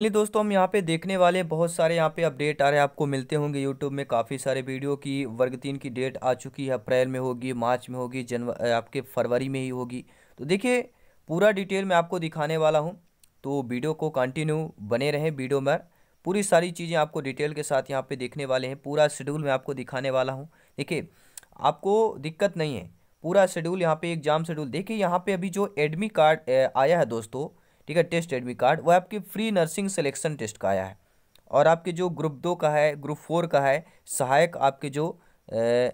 चलिए दोस्तों हम यहाँ पे देखने वाले बहुत सारे यहाँ पे अपडेट आ रहे हैं आपको मिलते होंगे यूट्यूब में काफ़ी सारे वीडियो की वर्ग तीन की डेट आ चुकी है अप्रैल में होगी मार्च में होगी जनवरी आपके फरवरी में ही होगी तो देखिए पूरा डिटेल मैं आपको दिखाने वाला हूँ तो वीडियो को कंटिन्यू बने रहें वीडियो में पूरी सारी चीज़ें आपको डिटेल के साथ यहाँ पर देखने वाले हैं पूरा शेड्यूल मैं आपको दिखाने वाला हूँ देखिए आपको दिक्कत नहीं है पूरा शेड्यूल यहाँ पे एग्जाम शेड्यूल देखिए यहाँ पर अभी जो एडमी कार्ड आया है दोस्तों ठीक है टेस्ट एडमिट कार्ड वह आपकी फ्री नर्सिंग सिलेक्शन टेस्ट का आया है और आपके जो ग्रुप दो का है ग्रुप फोर का है सहायक आपके जो ए,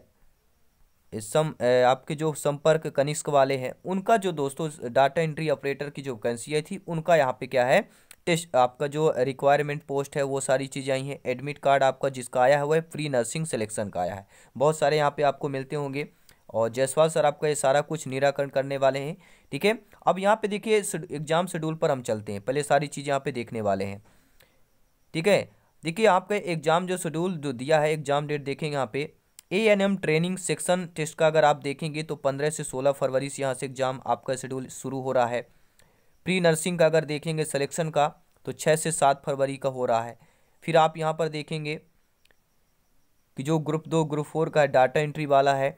सम ए, आपके जो संपर्क कनिष्क वाले हैं उनका जो दोस्तों डाटा एंट्री ऑपरेटर की जो वैकेंसी थी उनका यहाँ पे क्या है टेस्ट आपका जो रिक्वायरमेंट पोस्ट है वो सारी चीज़ें आई हैं एडमिट कार्ड आपका जिसका आया है वह फ्री नर्सिंग सिलेक्शन का आया है बहुत सारे यहाँ पर आपको मिलते होंगे और जयसवाल सर आपका ये सारा कुछ निराकरण करने वाले हैं ठीक है अब यहाँ पे देखिए एग्जाम शेड्यूल पर हम चलते हैं पहले सारी चीज़ यहाँ पे देखने वाले हैं ठीक है देखिए आपका एग्जाम जो शेड्यूल जो दिया है एग्जाम डेट देखेंगे यहाँ पे A N M training section test का अगर आप देखेंगे तो पंद्रह से सोलह फरवरी से यहाँ से एग्जाम आपका शेड्यूल शुरू हो रहा है प्री नर्सिंग का अगर देखेंगे सलेक्शन का तो छः से सात फरवरी का हो रहा है फिर आप यहाँ पर देखेंगे कि जो ग्रुप दो ग्रुप फोर का डाटा एंट्री वाला है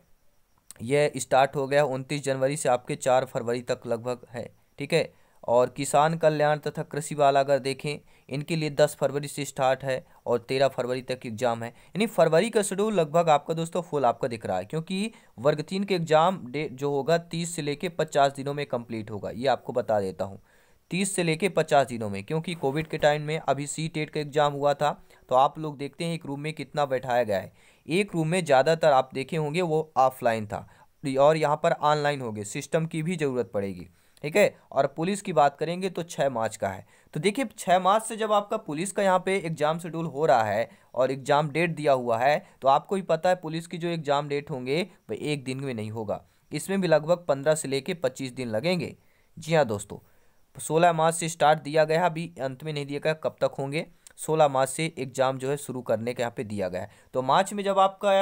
यह स्टार्ट हो गया उनतीस जनवरी से आपके चार फरवरी तक लगभग है ठीक है और किसान कल्याण तथा कृषि वाला अगर देखें इनके लिए दस फरवरी से स्टार्ट है और तेरह फरवरी तक एग्ज़ाम है यानी फरवरी का शेड्यूल लगभग आपका दोस्तों फुल आपका दिख रहा है क्योंकि वर्ग तीन के एग्ज़ाम डेट जो होगा तीस से लेके पचास दिनों में कंप्लीट होगा ये आपको बता देता हूँ तीस से लेके पचास दिनों में क्योंकि कोविड के टाइम में अभी सी टेट का एग्ज़ाम हुआ था तो आप लोग देखते हैं एक रूम में कितना बैठाया गया है एक रूम में ज़्यादातर आप देखे होंगे वो ऑफलाइन था और यहाँ पर ऑनलाइन हो गए सिस्टम की भी ज़रूरत पड़ेगी ठीक है और पुलिस की बात करेंगे तो छः मार्च का है तो देखिए छः मार्च से जब आपका पुलिस का यहाँ पे एग्ज़ाम शेड्यूल हो रहा है और एग्ज़ाम डेट दिया हुआ है तो आपको ही पता है पुलिस की जो एग्ज़ाम डेट होंगे वह एक दिन में नहीं होगा इसमें भी लगभग पंद्रह से लेकर पच्चीस दिन लगेंगे जी हाँ दोस्तों सोलह मार्च से स्टार्ट दिया गया अभी अंत में नहीं दिया गया कब तक होंगे सोलह मार्च से एग्ज़ाम जो है शुरू करने के यहाँ पे दिया गया है तो मार्च में जब आपका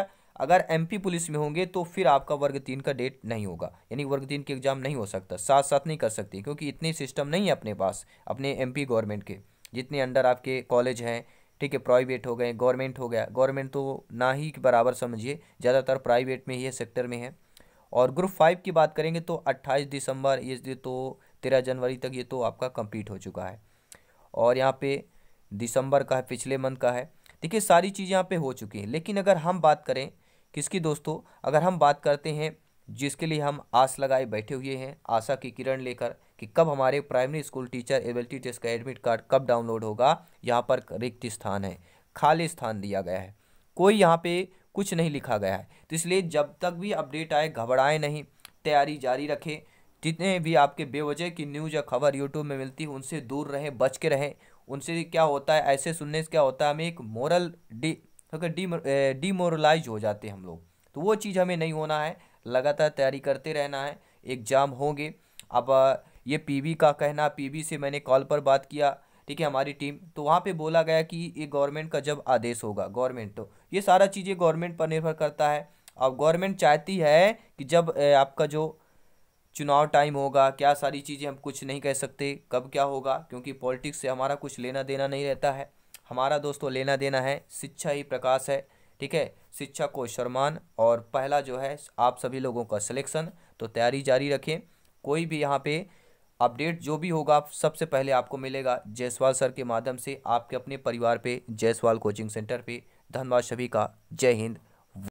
अगर एमपी पुलिस में होंगे तो फिर आपका वर्ग तीन का डेट नहीं होगा यानी वर्ग तीन के एग्ज़ाम नहीं हो सकता साथ साथ नहीं कर सकते क्योंकि इतने सिस्टम नहीं है अपने पास अपने एमपी गवर्नमेंट के जितने अंडर आपके कॉलेज हैं ठीक है प्राइवेट हो गए गवर्नमेंट हो गया गवर्नमेंट तो ना ही बराबर समझिए ज़्यादातर प्राइवेट में ही है सेक्टर में है और ग्रुप फाइव की बात करेंगे तो अट्ठाईस दिसंबर ये तो तेरह जनवरी तक ये तो आपका कंप्लीट हो चुका है और यहाँ पे दिसंबर का है पिछले मंथ का है देखिए सारी चीज़ यहाँ पे हो चुकी हैं लेकिन अगर हम बात करें किसकी दोस्तों अगर हम बात करते हैं जिसके लिए हम आस लगाए बैठे हुए हैं आशा की किरण लेकर कि कब हमारे primary school teacher ability test का एडमिट कार्ड कब डाउनलोड होगा यहाँ पर रिक्त स्थान है खाली स्थान दिया गया है कोई यहाँ पे कुछ नहीं लिखा गया है तो इसलिए जब तक भी अपडेट आए घबराएं नहीं तैयारी जारी रखें जितने भी आपके बेवजह की न्यूज़ या खबर यूट्यूब में मिलती है उनसे दूर रहें बच के रहें उनसे क्या होता है ऐसे सुनने से क्या होता है हमें एक मोरल डी डी डीमोरलाइज हो जाते हैं हम लोग तो वो चीज़ हमें नहीं होना है लगातार तैयारी करते रहना है एग्ज़ाम होंगे अब ये पीवी का कहना पीवी से मैंने कॉल पर बात किया ठीक है हमारी टीम तो वहाँ पे बोला गया कि ये गवर्नमेंट का जब आदेश होगा गवर्नमेंट तो ये सारा चीज़ें गवर्नमेंट पर निर्भर करता है अब गवर्नमेंट चाहती है कि जब आपका जो चुनाव टाइम होगा क्या सारी चीज़ें हम कुछ नहीं कह सकते कब क्या होगा क्योंकि पॉलिटिक्स से हमारा कुछ लेना देना नहीं रहता है हमारा दोस्तों लेना देना है शिक्षा ही प्रकाश है ठीक है शिक्षा को शर्मान और पहला जो है आप सभी लोगों का सिलेक्शन तो तैयारी जारी रखें कोई भी यहाँ पे अपडेट जो भी होगा सबसे पहले आपको मिलेगा जयसवाल सर के माध्यम से आपके अपने परिवार पे जयसवाल कोचिंग सेंटर पे धन्यवाद सभी का जय हिंद